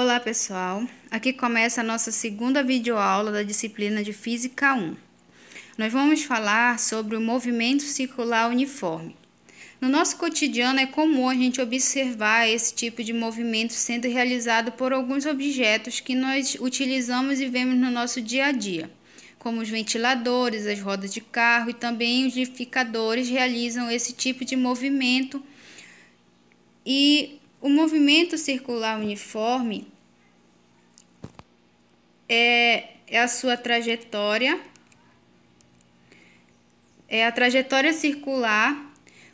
Olá pessoal, aqui começa a nossa segunda videoaula da disciplina de Física 1. Nós vamos falar sobre o movimento circular uniforme. No nosso cotidiano é comum a gente observar esse tipo de movimento sendo realizado por alguns objetos que nós utilizamos e vemos no nosso dia a dia, como os ventiladores, as rodas de carro e também os liquidificadores realizam esse tipo de movimento e o movimento circular uniforme é, é a sua trajetória, é a trajetória circular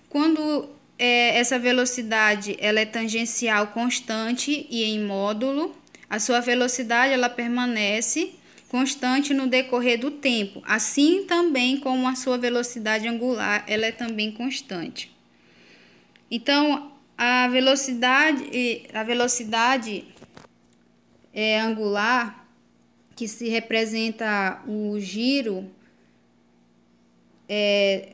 quando é, essa velocidade ela é tangencial constante e em módulo, a sua velocidade ela permanece constante no decorrer do tempo, assim também como a sua velocidade angular ela é também constante. Então, a velocidade, a velocidade é, angular, que se representa o giro, é,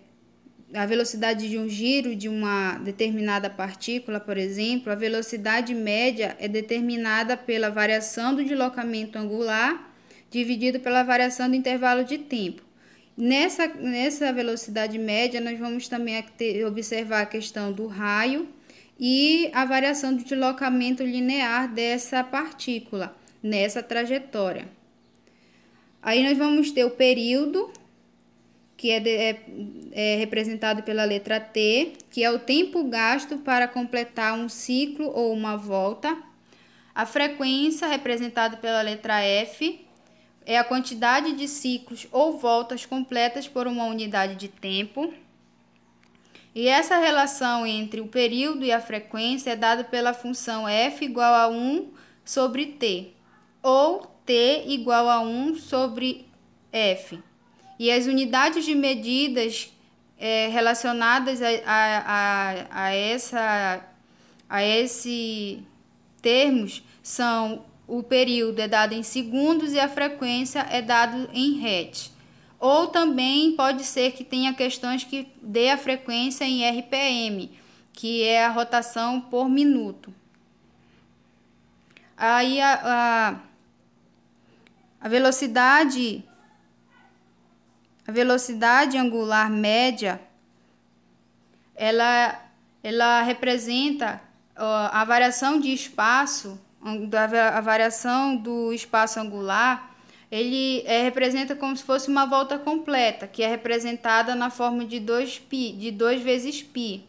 a velocidade de um giro de uma determinada partícula, por exemplo, a velocidade média é determinada pela variação do deslocamento angular dividido pela variação do intervalo de tempo. Nessa, nessa velocidade média, nós vamos também ter, observar a questão do raio e a variação de deslocamento linear dessa partícula nessa trajetória. Aí nós vamos ter o período, que é, de, é, é representado pela letra T, que é o tempo gasto para completar um ciclo ou uma volta. A frequência, representada pela letra F, é a quantidade de ciclos ou voltas completas por uma unidade de tempo. E essa relação entre o período e a frequência é dada pela função f igual a 1 sobre t, ou t igual a 1 sobre f. E as unidades de medidas é, relacionadas a, a, a, a, essa, a esse termos são o período é dado em segundos e a frequência é dado em hertz. Ou também pode ser que tenha questões que dê a frequência em RPM, que é a rotação por minuto. Aí a, a, a velocidade a velocidade angular média ela, ela representa ó, a variação de espaço, a variação do espaço angular ele é, representa como se fosse uma volta completa, que é representada na forma de 2π, de 2 vezes π.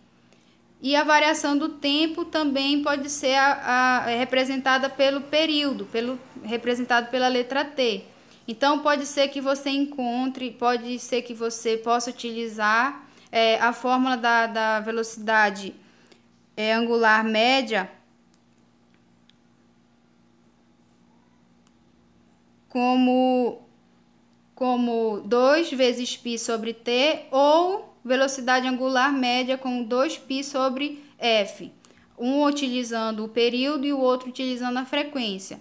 E a variação do tempo também pode ser a, a, é representada pelo período, pelo, representado pela letra T. Então, pode ser que você encontre, pode ser que você possa utilizar é, a fórmula da, da velocidade é, angular média como, como 2 vezes π sobre t ou velocidade angular média com 2π sobre f, um utilizando o período e o outro utilizando a frequência.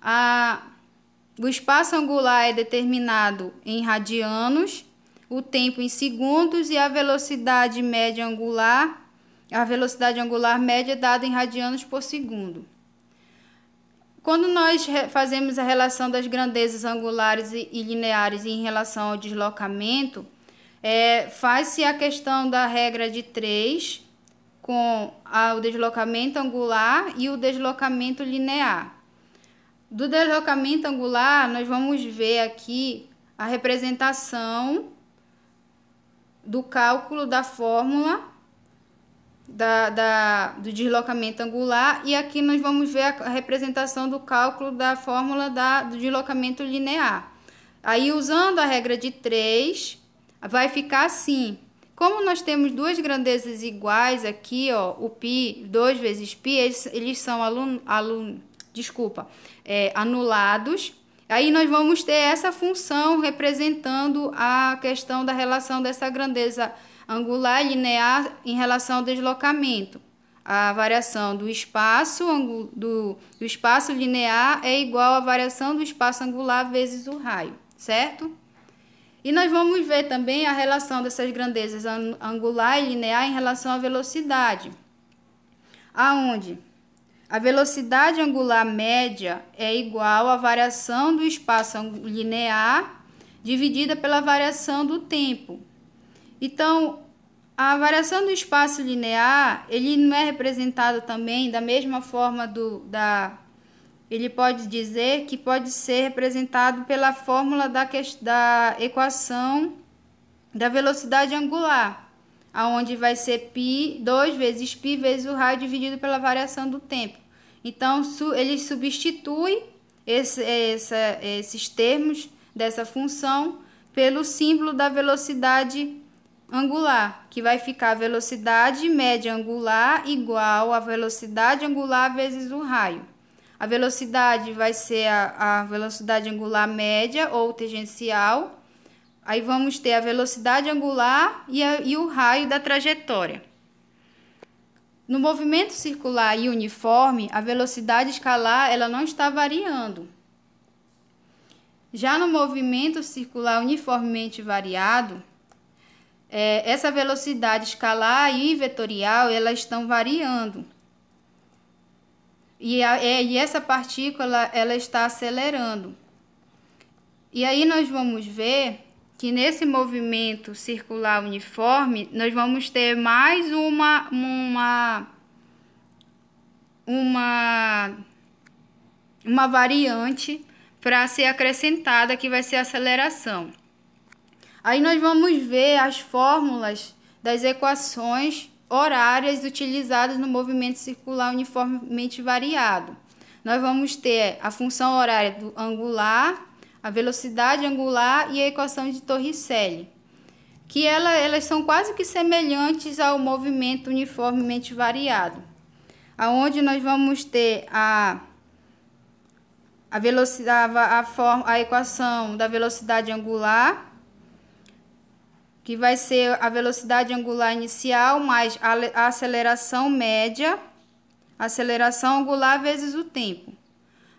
A, o espaço angular é determinado em radianos, o tempo em segundos e a velocidade média angular, a velocidade angular média é dada em radianos por segundo. Quando nós fazemos a relação das grandezas angulares e, lineares em relação ao deslocamento, é, faz-se a questão da regra de 3 com a, o deslocamento angular e o deslocamento linear. Do deslocamento angular, nós vamos ver aqui a representação do cálculo da fórmula da, da, do deslocamento angular e aqui nós vamos ver a representação do cálculo da fórmula da, do deslocamento linear. Aí, usando a regra de 3, vai ficar assim. Como nós temos duas grandezas iguais aqui, ó, o π, 2 vezes π, eles, eles são alun, alun, desculpa, é, anulados. Aí nós vamos ter essa função representando a questão da relação dessa grandeza angular angular e linear em relação ao deslocamento. A variação do espaço, do, do espaço linear é igual à variação do espaço angular vezes o raio, certo? E nós vamos ver também a relação dessas grandezas angular e linear em relação à velocidade. Aonde a velocidade angular média é igual à variação do espaço linear dividida pela variação do tempo. Então, a variação do espaço linear, ele não é representado também da mesma forma do da ele pode dizer que pode ser representado pela fórmula da, da equação da velocidade angular, aonde vai ser π 2 vezes π vezes o raio dividido pela variação do tempo. Então, su, ele substitui esse, essa, esses termos dessa função pelo símbolo da velocidade angular, que vai ficar a velocidade média angular igual à velocidade angular vezes o raio. A velocidade vai ser a, a velocidade angular média ou tangencial. Aí vamos ter a velocidade angular e, a, e o raio da trajetória. No movimento circular e uniforme, a velocidade escalar ela não está variando. Já no movimento circular uniformemente variado, é, essa velocidade escalar e vetorial elas estão variando. E, a, é, e essa partícula ela está acelerando. E aí nós vamos ver que nesse movimento circular uniforme nós vamos ter mais uma uma uma uma variante para ser acrescentada que vai ser a aceleração. Aí nós vamos ver as fórmulas das equações horárias utilizadas no movimento circular uniformemente variado. Nós vamos ter a função horária do angular, a velocidade angular e a equação de Torricelli, que ela, elas são quase que semelhantes ao movimento uniformemente variado, aonde nós vamos ter a a, velocidade, a, a, a equação da velocidade angular, que vai ser a velocidade angular inicial mais a aceleração média, aceleração angular vezes o tempo.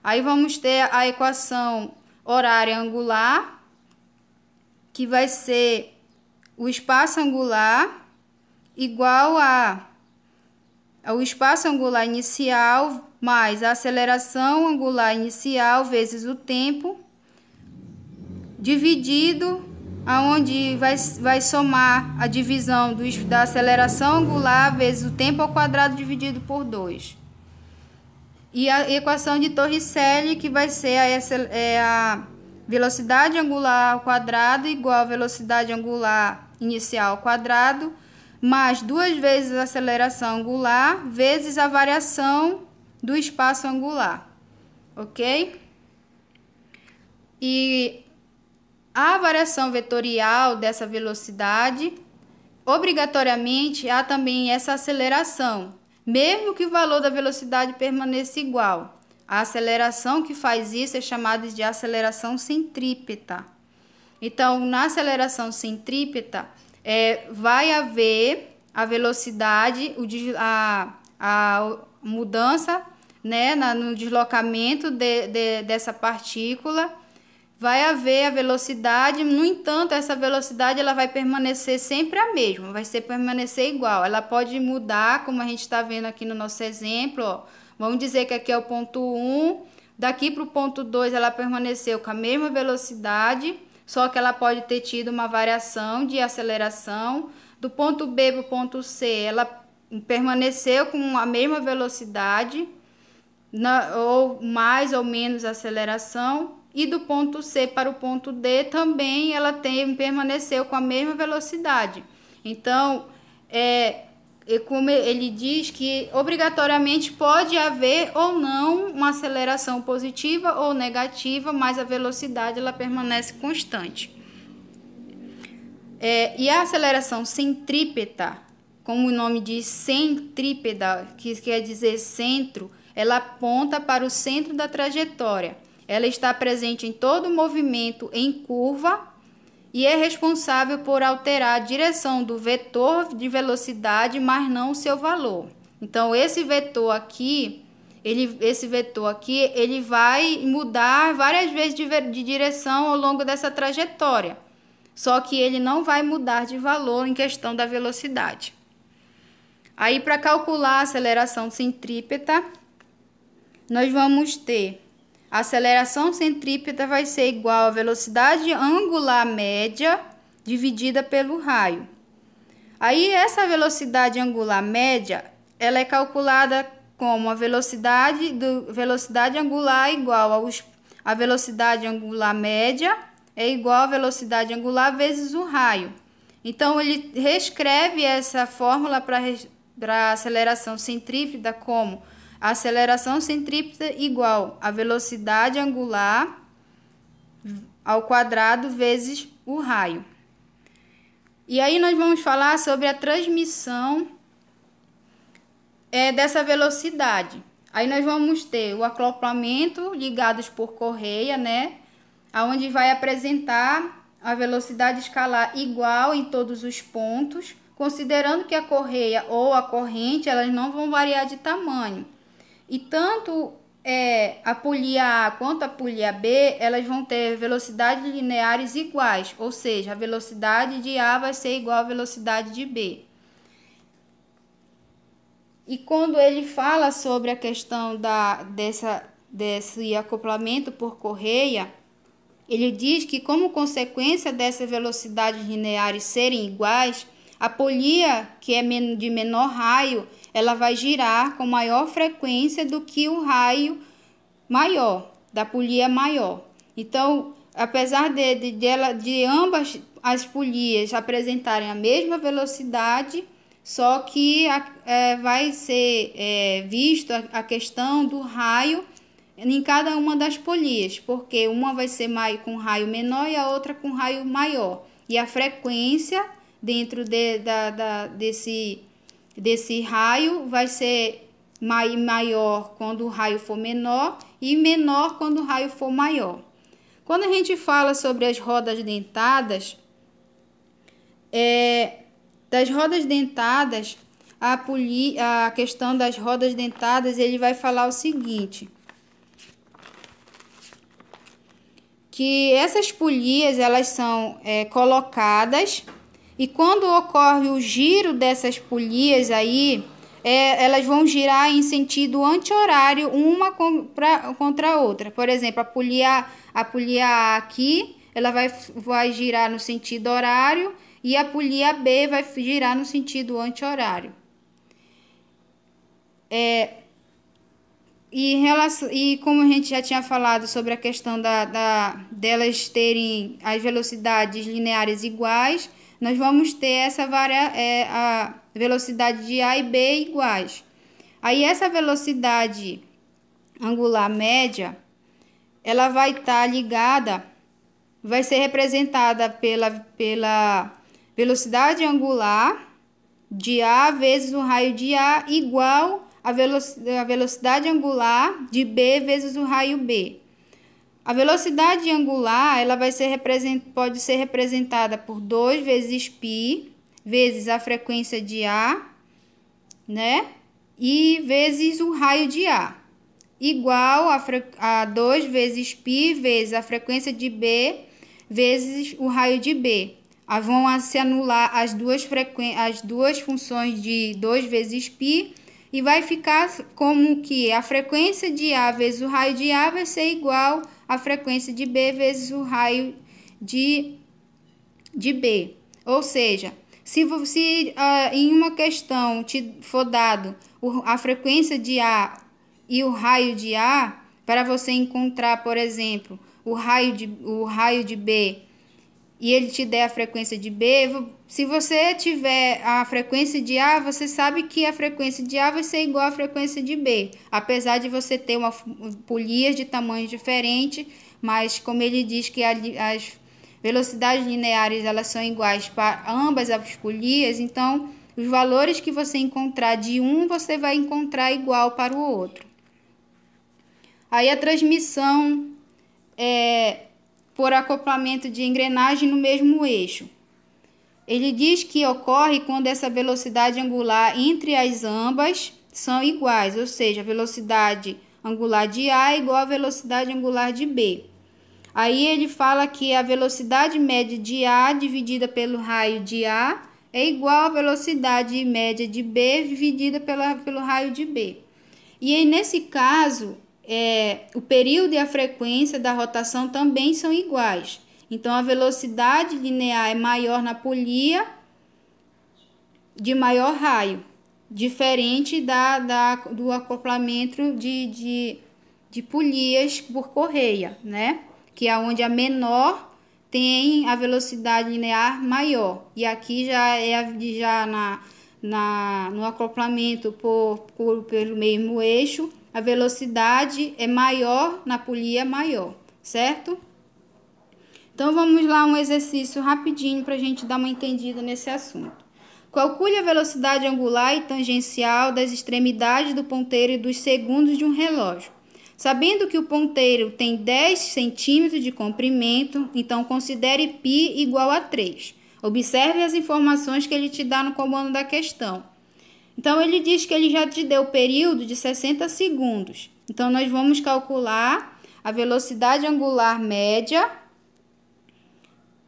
Aí vamos ter a equação horária angular, que vai ser o espaço angular igual a o espaço angular inicial mais a aceleração angular inicial vezes o tempo dividido aonde vai, vai somar a divisão do, da aceleração angular vezes o tempo ao quadrado dividido por 2. E a equação de Torricelli, que vai ser a, é a velocidade angular ao quadrado igual a velocidade angular inicial ao quadrado, mais duas vezes a aceleração angular, vezes a variação do espaço angular, ok? E a variação vetorial dessa velocidade, obrigatoriamente há também essa aceleração, mesmo que o valor da velocidade permaneça igual. A aceleração que faz isso é chamada de aceleração centrípeta. Então, na aceleração centrípeta, é, vai haver a velocidade, o, a, a mudança né, na, no deslocamento de, de, dessa partícula vai haver a velocidade, no entanto, essa velocidade ela vai permanecer sempre a mesma, vai ser permanecer igual. Ela pode mudar, como a gente está vendo aqui no nosso exemplo, ó. Vamos dizer que aqui é o ponto 1, daqui para o ponto 2 ela permaneceu com a mesma velocidade, só que ela pode ter tido uma variação de aceleração. Do ponto B para o ponto C, ela permaneceu com a mesma velocidade, na, ou mais ou menos aceleração, e do ponto C para o ponto D também ela tem, permaneceu com a mesma velocidade. Então, é, é, como ele diz que obrigatoriamente pode haver ou não uma aceleração positiva ou negativa, mas a velocidade ela permanece constante. É, e a aceleração centrípeta, como o nome diz, centrípeta, que quer dizer centro, ela aponta para o centro da trajetória. Ela está presente em todo movimento em curva e é responsável por alterar a direção do vetor de velocidade, mas não o seu valor. Então esse vetor aqui, ele, esse vetor aqui, ele vai mudar várias vezes de, de direção ao longo dessa trajetória. Só que ele não vai mudar de valor em questão da velocidade. Aí para calcular a aceleração centrípeta, nós vamos ter a aceleração centrípeta vai ser igual à velocidade angular média dividida pelo raio. Aí essa velocidade angular média, ela é calculada como a velocidade do velocidade angular igual aos, a velocidade angular média é igual à velocidade angular vezes o raio. Então ele reescreve essa fórmula para para aceleração centrípeta como a aceleração centrípeta igual a velocidade angular ao quadrado vezes o raio. E aí nós vamos falar sobre a transmissão é, dessa velocidade. Aí nós vamos ter o acoplamento ligados por correia, né? aonde vai apresentar a velocidade escalar igual em todos os pontos, considerando que a correia ou a corrente elas não vão variar de tamanho. E tanto é, a polia A quanto a polia B, elas vão ter velocidades lineares iguais, ou seja, a velocidade de A vai ser igual à velocidade de B. E quando ele fala sobre a questão da, dessa, desse acoplamento por correia, ele diz que, como consequência dessas velocidades lineares serem iguais, a polia, que é de menor raio, ela vai girar com maior frequência do que o raio maior, da polia maior. Então, apesar de, de, de, ela, de ambas as polias apresentarem a mesma velocidade, só que a, é, vai ser é, visto a, a questão do raio em cada uma das polias, porque uma vai ser mais, com raio menor e a outra com raio maior. E a frequência dentro de, da, da, desse desse raio vai ser maior quando o raio for menor e menor quando o raio for maior. Quando a gente fala sobre as rodas dentadas, é, das rodas dentadas, a, poli, a questão das rodas dentadas, ele vai falar o seguinte. Que essas polias, elas são é, colocadas e quando ocorre o giro dessas polias aí, é, elas vão girar em sentido anti-horário uma contra, contra a outra. Por exemplo, a polia, a polia A aqui, ela vai, vai girar no sentido horário e a polia B vai girar no sentido anti-horário. É, e, e como a gente já tinha falado sobre a questão da, da, delas terem as velocidades lineares iguais, nós vamos ter essa varia, é, a velocidade de A e B iguais. Aí essa velocidade angular média, ela vai estar tá ligada, vai ser representada pela, pela velocidade angular de A vezes o raio de A igual a velocidade angular de B vezes o raio B. A velocidade angular ela vai ser represent... pode ser representada por 2 vezes π, vezes a frequência de A, né? E vezes o raio de A, igual a, fre... a 2 vezes π, vezes a frequência de B, vezes o raio de B. Ah, vão se anular as duas, frequen... as duas funções de 2 vezes π e vai ficar como que a frequência de A vezes o raio de A vai ser igual a a frequência de B vezes o raio de, de B. Ou seja, se, se uh, em uma questão te for dado o, a frequência de A e o raio de A, para você encontrar, por exemplo, o raio de, o raio de B e ele te der a frequência de B, se você tiver a frequência de A, você sabe que a frequência de A vai ser igual à frequência de B, apesar de você ter uma polias de tamanho diferente, mas como ele diz que as velocidades lineares elas são iguais para ambas as polias, então os valores que você encontrar de um você vai encontrar igual para o outro. Aí a transmissão é, por acoplamento de engrenagem no mesmo eixo. Ele diz que ocorre quando essa velocidade angular entre as ambas são iguais, ou seja, a velocidade angular de A é igual à velocidade angular de B. Aí ele fala que a velocidade média de A dividida pelo raio de A é igual à velocidade média de B dividida pela, pelo raio de B. E aí, nesse caso, é, o período e a frequência da rotação também são iguais. Então, a velocidade linear é maior na polia de maior raio, diferente da, da, do acoplamento de, de, de polias por correia, né? Que é onde a menor tem a velocidade linear maior. E aqui já é já na, na, no acoplamento por, por, pelo mesmo eixo, a velocidade é maior, na polia maior, certo? Então vamos lá um exercício rapidinho para a gente dar uma entendida nesse assunto. Calcule a velocidade angular e tangencial das extremidades do ponteiro e dos segundos de um relógio. Sabendo que o ponteiro tem 10 centímetros de comprimento, então considere π igual a 3. Observe as informações que ele te dá no comando da questão. Então, ele diz que ele já te deu o período de 60 segundos. Então, nós vamos calcular a velocidade angular média,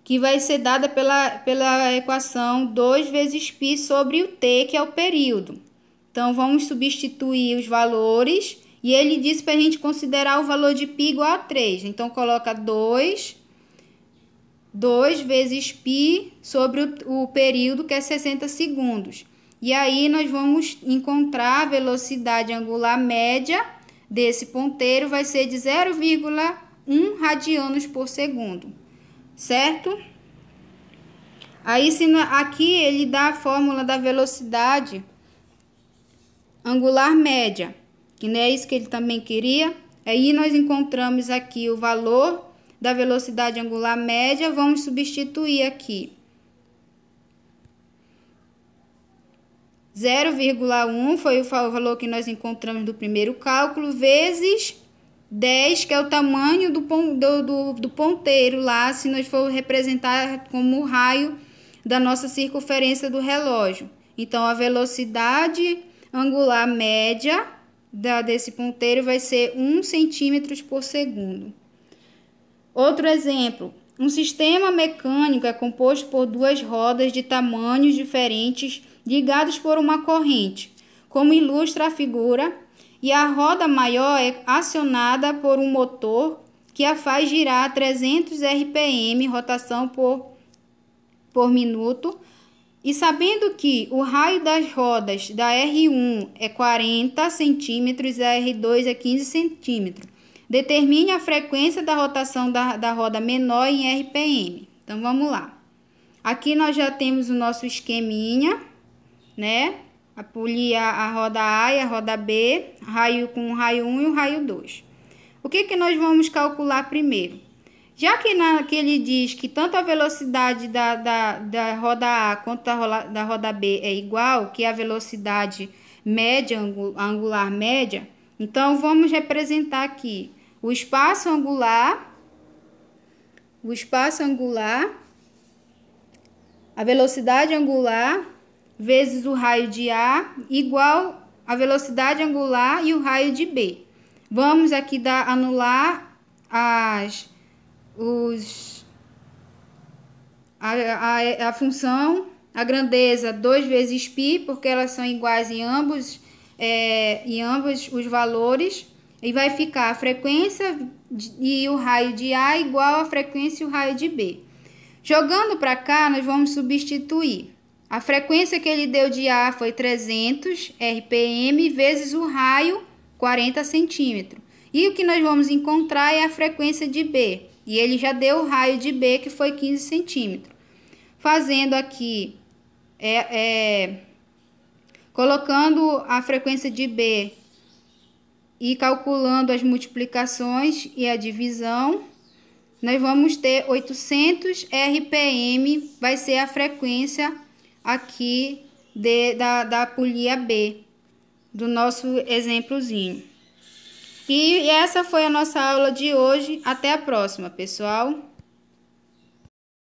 que vai ser dada pela, pela equação 2 vezes π sobre o t, que é o período. Então, vamos substituir os valores. E ele disse para a gente considerar o valor de π igual a 3. Então, coloca 2, 2 vezes π sobre o, o período, que é 60 segundos. E aí nós vamos encontrar a velocidade angular média desse ponteiro, vai ser de 0,1 radianos por segundo, certo? Aí se aqui ele dá a fórmula da velocidade angular média, que não é isso que ele também queria. Aí nós encontramos aqui o valor da velocidade angular média, vamos substituir aqui 0,1 foi o valor que nós encontramos do primeiro cálculo, vezes 10, que é o tamanho do, do, do, do ponteiro lá, se nós for representar como o raio da nossa circunferência do relógio. Então, a velocidade angular média da, desse ponteiro vai ser 1 centímetro por segundo. Outro exemplo, um sistema mecânico é composto por duas rodas de tamanhos diferentes ligados por uma corrente, como ilustra a figura, e a roda maior é acionada por um motor que a faz girar a 300 RPM, rotação por, por minuto. E sabendo que o raio das rodas da R1 é 40 centímetros e a R2 é 15 cm, determine a frequência da rotação da, da roda menor em RPM. Então vamos lá. Aqui nós já temos o nosso esqueminha né? Polia a roda A e a roda B, raio com o raio 1 e o raio 2. O que, que nós vamos calcular primeiro? Já que, na, que ele diz que tanto a velocidade da, da, da roda A quanto da roda, da roda B é igual, que é a velocidade média, angular média, então vamos representar aqui o espaço angular, o espaço angular, a velocidade angular vezes o raio de A igual a velocidade angular e o raio de B. Vamos aqui dar, anular as, os, a, a, a função, a grandeza 2 vezes π, porque elas são iguais em ambos, é, em ambos os valores. E vai ficar a frequência de, e o raio de A igual a frequência e o raio de B. Jogando para cá, nós vamos substituir a frequência que ele deu de ar foi 300 RPM vezes o raio 40 centímetros. E o que nós vamos encontrar é a frequência de B. E ele já deu o raio de B, que foi 15 centímetros. Fazendo aqui, é, é, colocando a frequência de B e calculando as multiplicações e a divisão, nós vamos ter 800 RPM, vai ser a frequência aqui de, da, da polia B, do nosso exemplozinho. E essa foi a nossa aula de hoje. Até a próxima, pessoal!